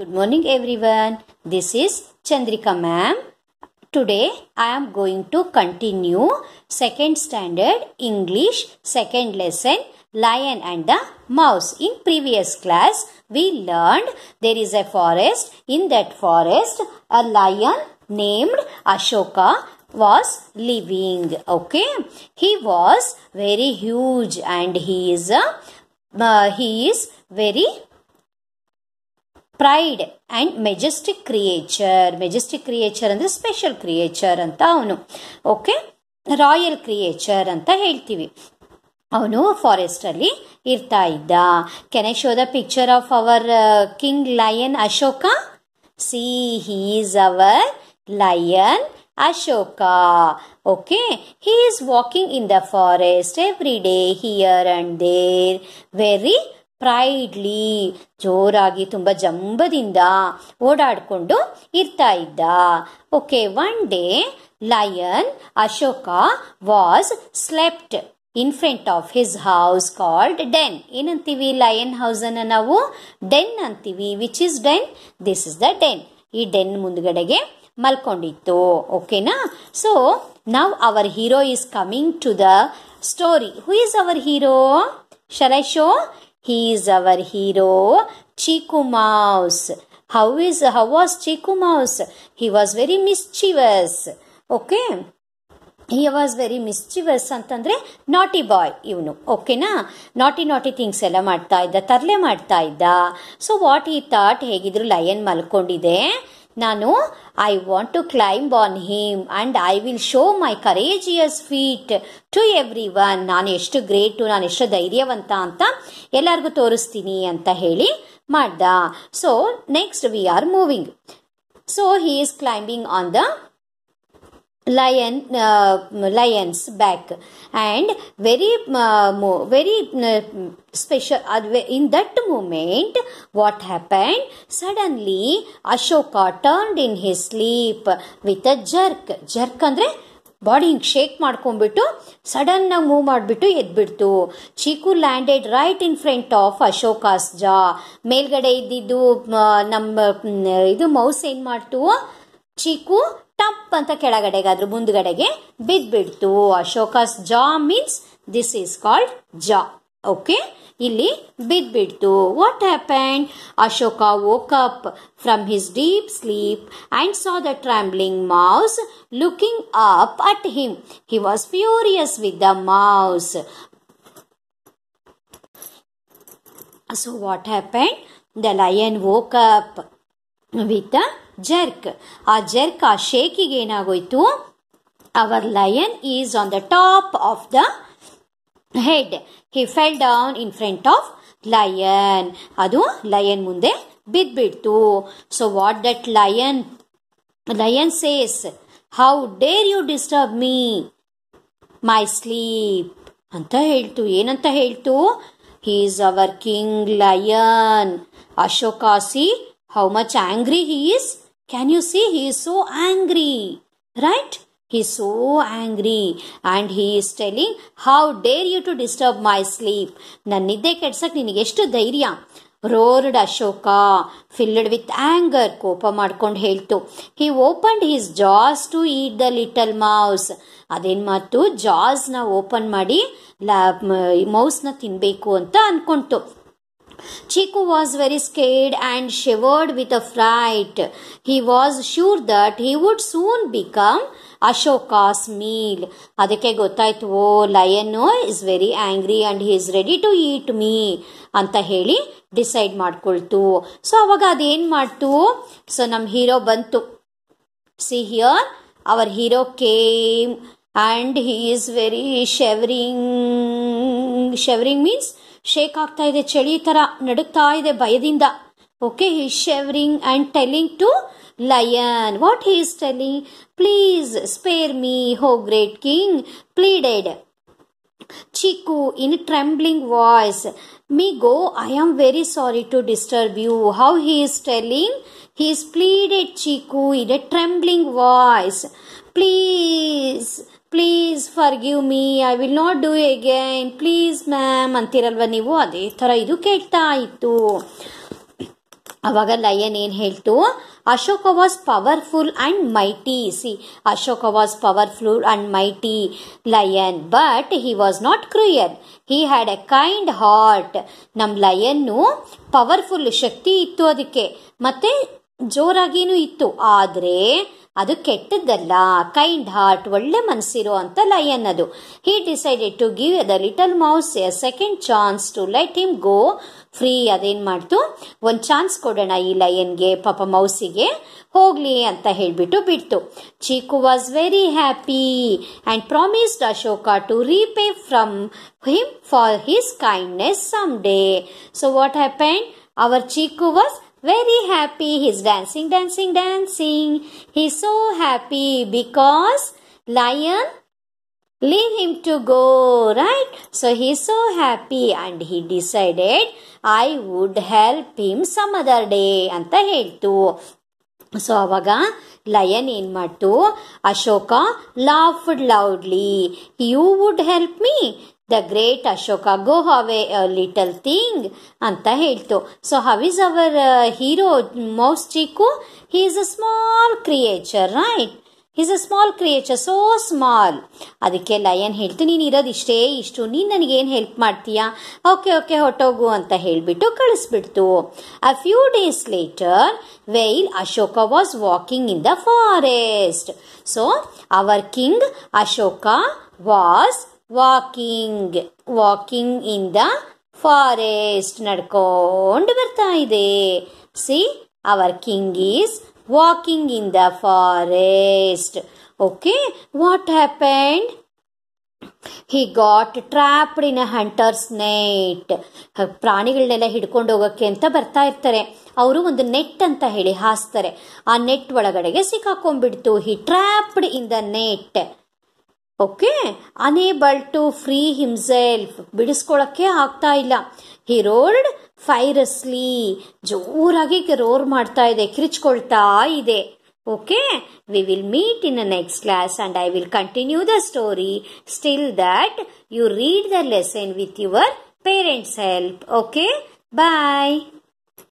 Good morning everyone. This is Chandrika ma'am. Today I am going to continue second standard English second lesson Lion and the Mouse. In previous class we learned there is a forest. In that forest a lion named Ashoka was living. Okay. He was very huge and he is a uh, he is very pride and majestic creature majestic creature ಅಂದರೆ special creature ಅಂತ ಅವನು okay royal creature ಅಂತ ಹೇಳ್ತೀವಿ ಅವನು ಫಾರೆಸ್ಟಲ್ಲಿ ಇರ್ತಾ ಇದ್ದ can I show the picture of our king lion Ashoka see he's our lion Ashoka okay he is walking in the forest every day here and there very proudly ಜೋರಾಗಿ ತುಂಬ ಜಂಬದಿಂದ ಓಡಾಡಿಕೊಂಡು ಇರ್ತಾ ಇದ್ದ okay one day lion Ashoka was slept in front of his house called den ಏನಂತೀವಿ lion ಅನ್ನ ನಾವು den ಅಂತೀವಿ which is den this is the den ಈ ಡೆನ್ ಮುಂದ್ಗಡೆಗೆ ಮಲ್ಕೊಂಡಿತ್ತು ಓಕೆನಾ ಸೊ ನಾವ್ our hero is coming to the story who is our hero show He is our hero, Chiku how How is how was Chiku Mouse? He was very mischievous. He was very mischievous ಅಂತಂದರೆ naughty ಬಾಯ್ ಇವನು ಓಕೆನಾ ನಾಟಿ ನಾಟಿ things ಎಲ್ಲ ಮಾಡ್ತಾ ಇದ್ದ ತರಲೆ ಮಾಡ್ತಾ ಇದ್ದ ಸೊ ವಾಟ್ ಈ ಥಾಟ್ ಹೇಗಿದ್ರು ಲಯನ್ ಮಲ್ಕೊಂಡಿದೆ ನಾನು I want to climb on him and I will show my courageous feat to everyone ನಾನು ಎಷ್ಟು ಗ್ರೇಟು ನಾನು ಎಷ್ಟು ಧೈರ್ಯವಂತ ಅಂತ ಎಲ್ಲರಿಗೂ ತೋರಿಸ್ತೀನಿ ಅಂತ ಹೇಳಿ ಮಾಡ್ದ so next we are moving so he is climbing on the lion lions back and very more very special in that moment what happened suddenly ashoka turned in his sleep with a jerk jerk andre body shake maarkon sudden na move maadi bitu chiku landed right in front of ashoka's jaw melgade iddidu nam idu mouse en maartu chiku ಟಪ್ ಅಂತ ಕೆಳಗಡೆಗಾದ್ರು ಮುಂದ್ಗಡೆಗೆ ಬಿದ್ಬಿಡ್ತು Ashoka's jaw means this is called jaw okay ಇಲ್ಲಿ ಬಿದ್ಬಿಡ್ತು what happen Ashoka woke up from his deep sleep and saw the trembling mouse looking up at him he was furious with the mouse so what happen the lion woke up with the jerk ಆ jerk ಆ ಶೇಕಿಗೆ ಏನಾಗೋಯ್ತು our lion is on the top of the head he fell down in front of lion ಅದು lion ಮುಂದೆ ಬಿದ್ದ್ಬಿಡ್ತು so what that lion lion says how dare you disturb me my sleep ಅಂತ ಹೇಳ್ತು ಏನಂತ ಹೇಳ್ತು he is our king lion Ashoka see how much angry he is can you see He is so angry Right? He is so angry and he is telling, How dare you to ನನ್ನ ನಿದ್ದೆ ಕೆಡ್ಸಕ್ಕೆ ನಿನಗೆ ಎಷ್ಟು ಧೈರ್ಯ roared Ashoka filled with anger ಕೋಪ ಮಾಡ್ಕೊಂಡು ಹೇಳ್ತು he opened his jaws to eat the little mouse ಅದೇನು ಮಾತು ಜಾಸ್ನ ಓಪನ್ ಮಾಡಿ ಮೌಸ್ನ ತಿನ್ನಬೇಕು ಅಂತ ಅಂದ್ಕೊಂತು Chiku was very scared and shivered with a fright. He was sure that he would soon become Ashoka's meal. ಅದಕ್ಕೆ ಗೊತ್ತಾಯ್ತು ಓ is very angry and he is ready to eat me. Me decide ಹೇಳಿ decide ಮಾಡ್ಕೊಳ್ತು ಸೊ ಅವಾಗ ಅದೇನು ಮಾಡ್ತು bantu. See here, our hero came and he is very shivering. Shivering means shake ಆಗ್ತಾ ಇದೆ ಚಳಿ ತರ ನಡುಗ್ತಾ ಇದೆ ಭಯದಿಂದ okay he shivering and telling to lion what he is telling please spare me oh great king pleaded Chiku in trembling voice ಮೀಗೋ I am very sorry to disturb you how he is telling he is pleaded Chiku in a trembling voice please please forgive me I will not do again please ma'am ಅಂತಿರಲ್ವ ನೀವು ಅದೇ ಥರ ಇದು ಕೇಳ್ತಾ ಇತ್ತು ಅವಾಗ lion ಏನು ಹೇಳ್ತು Ashoka was powerful and mighty see Ashoka was powerful and mighty lion but he was not cruel he had a kind heart ನಮ್ಮ ಲಯನ್ ಪವರ್ಫುಲ್ ಶಕ್ತಿ ಇತ್ತು ಅದಕ್ಕೆ ಮತ್ತು ಜೋರಾಗಿನು ಇತ್ತು ಆದರೆ ಅದು ಕೆಟ್ಟದ್ದಲ್ಲ ಕೈಂಡ್ ಹಾರ್ಟ್ ಒಳ್ಳೆ ಮನಸ್ಸಿರೋ ಅಂತ ಲಯನ್ ಅದು he decided to give the little mouse a second chance to let him go free ಅದೇನು ಮಾಡ್ತು ಒಂದು ಚಾನ್ಸ್ ಕೊಡೋಣ ಈ ಲಯನ್ಗೆ ಪಾಪ ಮೌಸಿಗೆ ಹೋಗ್ಲಿ ಅಂತ ಹೇಳಿಬಿಟ್ಟು ಬಿಡ್ತು Chiku was very happy and promised Ashoka to repay from him for his kindness some day so what happened our Chiku was very happy. he is dancing, dancing, dancing. He's so happy because lion leave him to go, right? So he's so happy and he decided I would help him some other day anta heltu. So, avaga lion ಏನು ಮಾಡ್ತು Ashoka laughed loudly you would help me the great Ashoka go have a little thing ಅಂತ ಹೇಳ್ತು so how is our hero mouse Chiku he is a small creature right is a small creature so small ಅದಕ್ಕೆ lion ಹೇಳ್ತು ನೀನು ಇರೋದು ಇಷ್ಟೇ ಇಷ್ಟು ನೀನು ನನಗೇನು ಹೆಲ್ಪ್ ಮಾಡ್ತೀಯಾ ಓಕೆ ಓಕೆ ಹೊಟ್ಟೋಗು ಅಂತ ಹೇಳಿಬಿಟ್ಟು ಕಳಿಸ್ಬಿಡ್ತು a few days later well Ashoka was walking in the forest so our king Ashoka was walking walking in the forest ನಡ್ಕೊಂಡು ಬರ್ತಾ ಇದೆ see our king is walking in the forest okay what happened he got trapped in a hunter's net ಪ್ರಾಣಿಗಳನ್ನೆಲ್ಲ ಹಿಡ್ಕೊಂಡು ಹೋಗೋಕ್ಕೆ ಅಂತ ಬರ್ತಾ ಇರ್ತಾರೆ ಅವರು ಒಂದು ನೆಟ್ ಅಂತ ಹೇಳಿ ಹಾಸ್ತಾರೆ ಆ ನೆಟ್ ಒಳಗಡೆಗೆ ಸಿಕ್ಕಾಕೊಂಡ್ಬಿಡ್ತು he trapped in the net okay unable to free himself ಬಿಡಿಸ್ಕೊಳಕ್ಕೆ ಆಗ್ತಾ ಇಲ್ಲ ಹಿ ಫೈರಸ್ಲಿ ಜೋರಾಗಿ ರೋರ್ ಮಾಡ್ತಾ ಇದೆ ಕಿರಿಚ್ಕೊಳ್ತಾ ಇದೆ okay we will meet in a next class and I will continue the story still that you read the lesson with your parents help okay bye